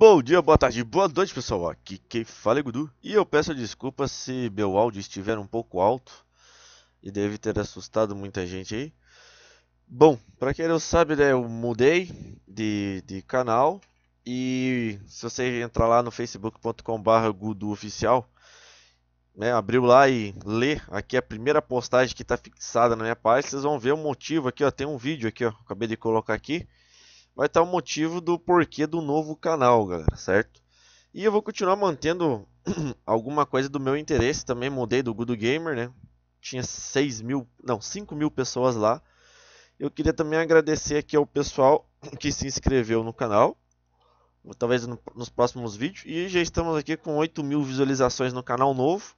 Bom dia, boa tarde, boa noite pessoal, aqui quem fala é Gudu E eu peço desculpas se meu áudio estiver um pouco alto E deve ter assustado muita gente aí Bom, pra quem não sabe, né, eu mudei de, de canal E se você entrar lá no facebook.com.br GuduOficial né, Abriu lá e lê aqui a primeira postagem que está fixada na minha página Vocês vão ver o motivo aqui, ó, tem um vídeo aqui, ó, acabei de colocar aqui vai estar o motivo do porquê do novo canal, galera, certo? E eu vou continuar mantendo alguma coisa do meu interesse também, mudei do Good Gamer, né? Tinha 6 mil, não, 5 mil pessoas lá. Eu queria também agradecer aqui ao pessoal que se inscreveu no canal, talvez nos próximos vídeos. E já estamos aqui com 8 mil visualizações no canal novo.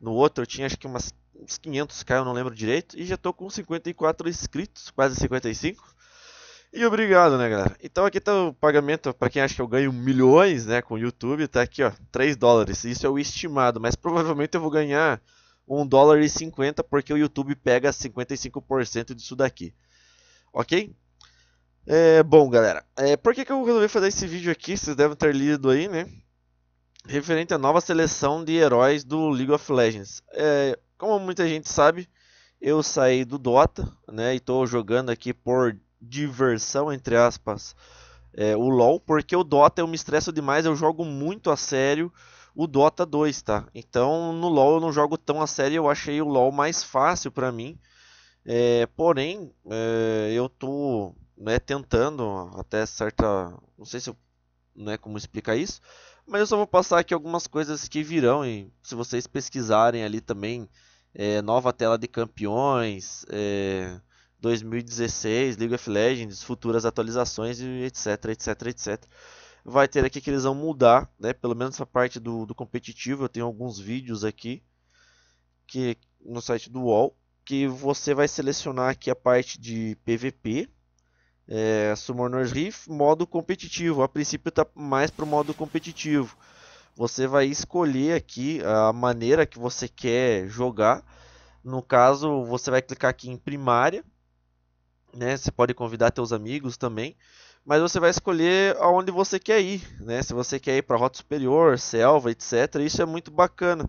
No outro eu tinha acho que umas, uns 500k, eu não lembro direito. E já estou com 54 inscritos, quase 55. E obrigado, né, galera? Então aqui tá o pagamento, para quem acha que eu ganho milhões, né, com o YouTube, tá aqui, ó, 3 dólares. Isso é o estimado, mas provavelmente eu vou ganhar 1 dólar e 50 porque o YouTube pega 55% disso daqui. OK? É, bom, galera, é, por que, que eu resolvi fazer esse vídeo aqui? Vocês devem ter lido aí, né? Referente à nova seleção de heróis do League of Legends. É, como muita gente sabe, eu saí do Dota, né? E tô jogando aqui por diversão, entre aspas, é, o LoL, porque o Dota eu me estresso demais, eu jogo muito a sério o Dota 2, tá? Então no LoL eu não jogo tão a sério, eu achei o LoL mais fácil para mim. É, porém, é, eu tô né, tentando até certa. Não sei se eu, é como explicar isso, mas eu só vou passar aqui algumas coisas que virão e se vocês pesquisarem ali também. É, nova tela de campeões, é, 2016, League of Legends, futuras atualizações e etc, etc, etc. Vai ter aqui que eles vão mudar, né? Pelo menos essa parte do, do competitivo. Eu tenho alguns vídeos aqui que no site do UOL que você vai selecionar aqui a parte de PVP, é, Summoner's Rift, modo competitivo. A princípio está mais para o modo competitivo. Você vai escolher aqui a maneira que você quer jogar. No caso, você vai clicar aqui em primária né? Você pode convidar seus amigos também, mas você vai escolher aonde você quer ir, né? Se você quer ir para rota superior, selva, etc. Isso é muito bacana,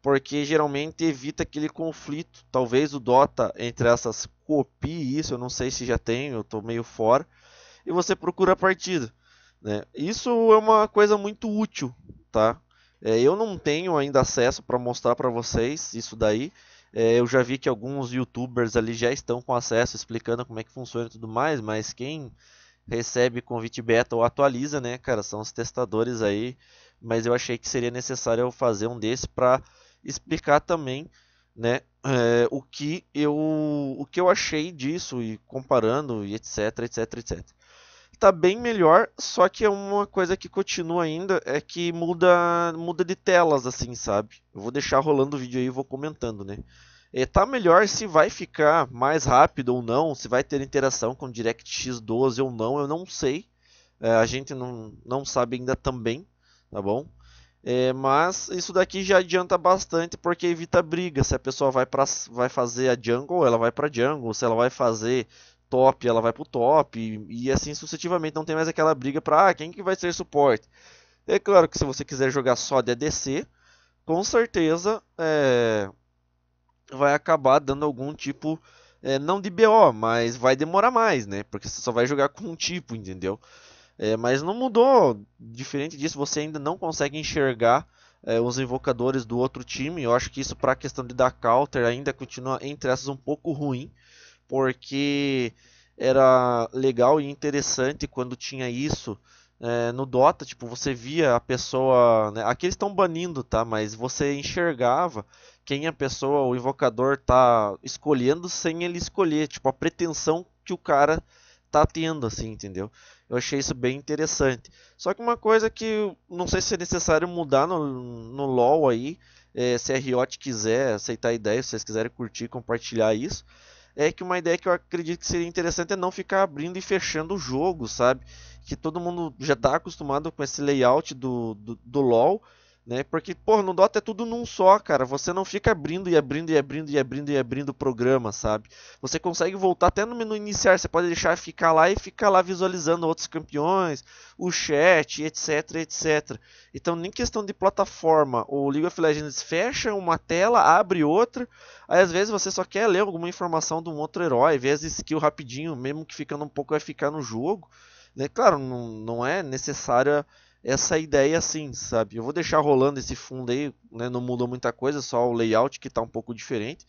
porque geralmente evita aquele conflito. Talvez o Dota entre essas copie isso, eu não sei se já tem, eu estou meio fora. E você procura a partida, né? Isso é uma coisa muito útil, tá? É, eu não tenho ainda acesso para mostrar para vocês isso daí. É, eu já vi que alguns youtubers ali já estão com acesso explicando como é que funciona e tudo mais, mas quem recebe convite beta ou atualiza, né, cara, são os testadores aí. Mas eu achei que seria necessário eu fazer um desse para explicar também, né, é, o que eu o que eu achei disso e comparando e etc, etc, etc tá bem melhor, só que é uma coisa que continua ainda, é que muda muda de telas assim, sabe? Eu vou deixar rolando o vídeo aí e vou comentando, né? É, tá melhor se vai ficar mais rápido ou não, se vai ter interação com DirectX 12 ou não, eu não sei. É, a gente não, não sabe ainda também, tá bom? É, mas isso daqui já adianta bastante porque evita briga. Se a pessoa vai, pra, vai fazer a jungle, ela vai para jungle. Se ela vai fazer top, ela vai pro top, e, e assim sucessivamente não tem mais aquela briga pra ah, quem que vai ser suporte. É claro que se você quiser jogar só de ADC, com certeza é, vai acabar dando algum tipo, é, não de BO, mas vai demorar mais, né? Porque você só vai jogar com um tipo, entendeu? É, mas não mudou. Diferente disso, você ainda não consegue enxergar é, os invocadores do outro time. Eu acho que isso, para a questão de dar counter, ainda continua entre essas um pouco ruim porque era legal e interessante quando tinha isso é, no Dota, tipo, você via a pessoa, né? aqui eles estão banindo, tá? Mas você enxergava quem a pessoa, o invocador tá escolhendo sem ele escolher, tipo, a pretensão que o cara tá tendo, assim, entendeu? Eu achei isso bem interessante. Só que uma coisa que não sei se é necessário mudar no, no LoL aí, é, se a Riot quiser aceitar a ideia, se vocês quiserem curtir, compartilhar isso, é que uma ideia que eu acredito que seria interessante é não ficar abrindo e fechando o jogo, sabe? Que todo mundo já está acostumado com esse layout do, do, do LoL né? Porque, pô, no Dota é tudo num só, cara. Você não fica abrindo e abrindo e abrindo e abrindo e abrindo o programa, sabe? Você consegue voltar até no menu iniciar, você pode deixar ficar lá e ficar lá visualizando outros campeões, o chat, etc, etc. Então, nem questão de plataforma. O League of Legends fecha uma tela, abre outra. Aí, às vezes, você só quer ler alguma informação de um outro herói, ver as skills rapidinho, mesmo que ficando um pouco vai ficar no jogo. Né? Claro, não, não é necessária essa ideia assim, sabe? Eu vou deixar rolando esse fundo aí, né? não mudou muita coisa, só o layout que está um pouco diferente.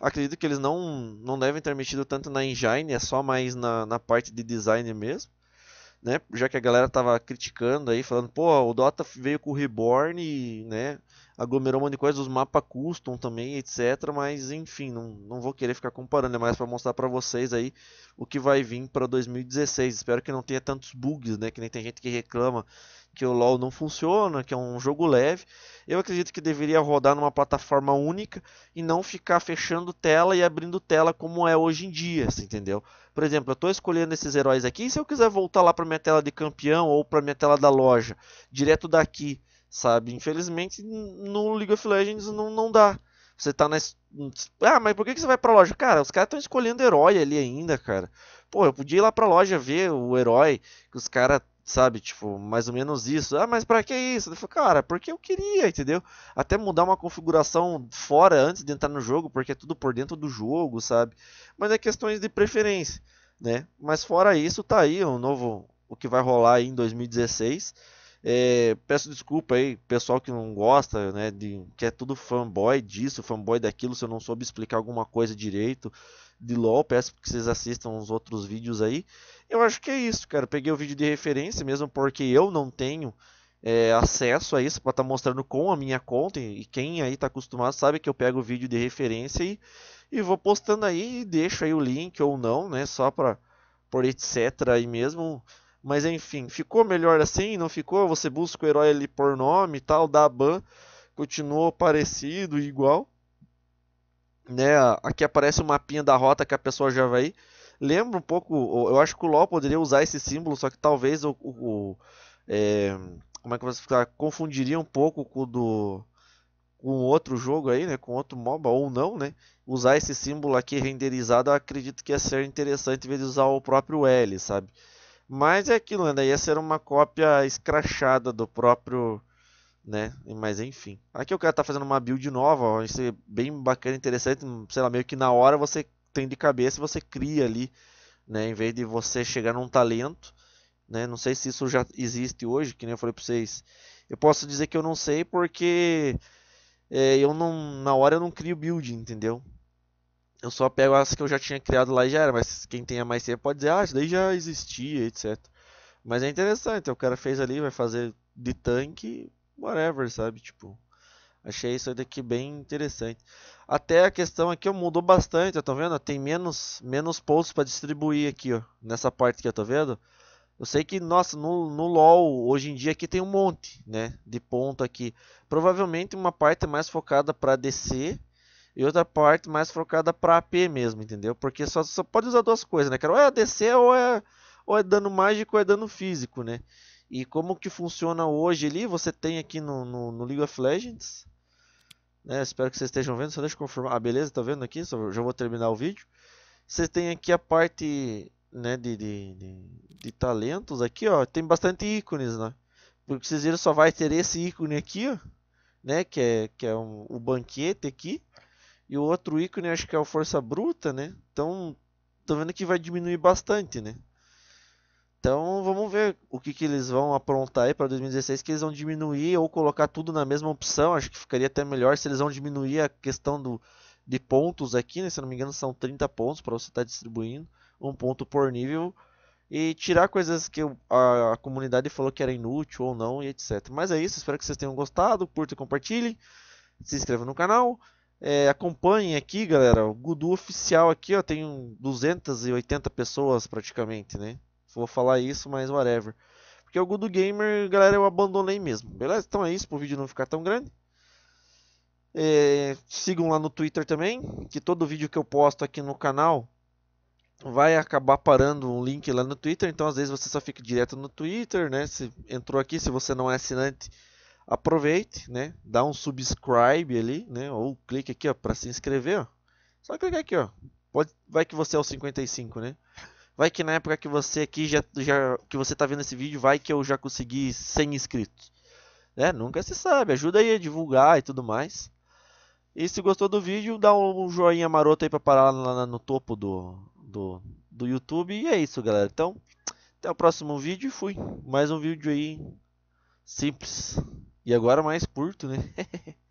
Acredito que eles não, não devem ter mexido tanto na engine, é só mais na, na parte de design mesmo. Né? Já que a galera tava criticando aí, falando, pô, o Dota veio com o Reborn e, né, aglomerou um monte de coisa, os mapas custom também, etc, mas enfim, não, não vou querer ficar comparando, é mais para mostrar para vocês aí o que vai vir para 2016. Espero que não tenha tantos bugs, né, que nem tem gente que reclama que o LoL não funciona, que é um jogo leve. Eu acredito que deveria rodar numa plataforma única e não ficar fechando tela e abrindo tela como é hoje em dia, entendeu? Por exemplo, eu estou escolhendo esses heróis aqui, e se eu quiser voltar lá para minha tela de campeão ou para minha tela da loja, direto daqui, sabe? Infelizmente, no League of Legends não, não dá. Você tá na. Ah, mas por que, que você vai pra loja? Cara, os caras estão escolhendo herói ali ainda, cara. Pô, eu podia ir lá pra loja ver o herói que os caras Sabe, tipo, mais ou menos isso. Ah, mas pra que isso? Eu falei, cara, porque eu queria, entendeu? Até mudar uma configuração fora antes de entrar no jogo, porque é tudo por dentro do jogo, sabe? Mas é questões de preferência, né? Mas fora isso, tá aí o um novo, o que vai rolar aí em 2016. É, peço desculpa aí, pessoal que não gosta, né? De, que é tudo fanboy disso, fanboy daquilo, se eu não soube explicar alguma coisa direito de LoL, peço que vocês assistam os outros vídeos aí. Eu acho que é isso, cara. peguei o vídeo de referência mesmo, porque eu não tenho é, acesso a isso para estar tá mostrando com a minha conta. E quem aí está acostumado sabe que eu pego o vídeo de referência e, e vou postando aí e deixo aí o link ou não, né? Só para por etc. aí mesmo. Mas enfim, ficou melhor assim? Não ficou? Você busca o herói ali por nome e tal, dá ban, continuou parecido, igual né? Aqui aparece o um mapinha da rota que a pessoa já vai. Lembra um pouco, eu acho que o LoL poderia usar esse símbolo, só que talvez o, o, o é, como é que você ficar confundiria um pouco com o do com outro jogo aí, né, com outro MOBA ou não, né? Usar esse símbolo aqui renderizado, eu acredito que ia ser interessante em vez de usar o próprio L, sabe? Mas é aquilo, né? Ia ser uma cópia escrachada do próprio né? Mas enfim. Aqui o cara tá fazendo uma build nova, ó, isso é bem bacana, interessante, sei lá, meio que na hora você tem de cabeça e você cria ali, né? Em vez de você chegar num talento, né? Não sei se isso já existe hoje, que nem eu falei para vocês. Eu posso dizer que eu não sei porque é, eu não, na hora eu não crio build, entendeu? Eu só pego as que eu já tinha criado lá e já era, mas quem tenha mais tempo pode dizer, ah, isso daí já existia, etc. Mas é interessante, o cara fez ali, vai fazer de tanque, whatever, sabe? Tipo, achei isso daqui bem interessante. Até a questão aqui eu mudou bastante, ó, tá vendo? Tem menos, menos pontos para distribuir aqui, ó, nessa parte que eu tô tá vendo. Eu sei que, nossa, no, no LoL, hoje em dia aqui tem um monte, né, de ponto aqui. Provavelmente uma parte mais focada para DC e outra parte mais focada para AP mesmo, entendeu? Porque só, só pode usar duas coisas, né, cara? É ou é ADC ou é, ou é dano mágico ou é dano físico, né? E como que funciona hoje ali, você tem aqui no, no, no League of Legends. Né? Espero que vocês estejam vendo, só deixa eu confirmar. Ah, beleza, tá vendo aqui? Só, já vou terminar o vídeo. Você tem aqui a parte né, de, de, de, de talentos aqui, ó. Tem bastante ícones, né? Porque vocês viram, só vai ter esse ícone aqui, ó. Né, que é, que é um, o banquete aqui. E o outro ícone acho que é o força bruta, né? Então, tô vendo que vai diminuir bastante, né? Então vamos ver o que, que eles vão aprontar aí para 2016, que eles vão diminuir ou colocar tudo na mesma opção. Acho que ficaria até melhor se eles vão diminuir a questão do, de pontos aqui, né? se não me engano são 30 pontos para você estar tá distribuindo, um ponto por nível. E tirar coisas que a, a comunidade falou que era inútil ou não e etc. Mas é isso, espero que vocês tenham gostado, curta e compartilhe, se inscreva no canal. É, acompanhem aqui, galera. O Gudu oficial aqui, ó, tem 280 pessoas praticamente, né? vou falar isso, mas whatever. Porque o Good Gamer, galera, eu abandonei mesmo. Beleza? Então é isso, pro vídeo não ficar tão grande. É, sigam lá no Twitter também, que todo vídeo que eu posto aqui no canal vai acabar parando um link lá no Twitter. Então às vezes você só fica direto no Twitter, né? Se entrou aqui, se você não é assinante, aproveite, né? Dá um subscribe ali, né? Ou clique aqui, ó, para se inscrever, ó. Só clicar aqui, ó. Pode, vai que você é o 55, né? Vai que na época que você aqui já, já que você tá vendo esse vídeo, vai que eu já consegui 100 inscritos. Né? Nunca se sabe. Ajuda aí a divulgar e tudo mais. E se gostou do vídeo, dá um joinha maroto aí para parar lá no topo do, do, do YouTube. E é isso, galera. Então, até o próximo vídeo e fui. Mais um vídeo aí simples. E agora mais curto, né?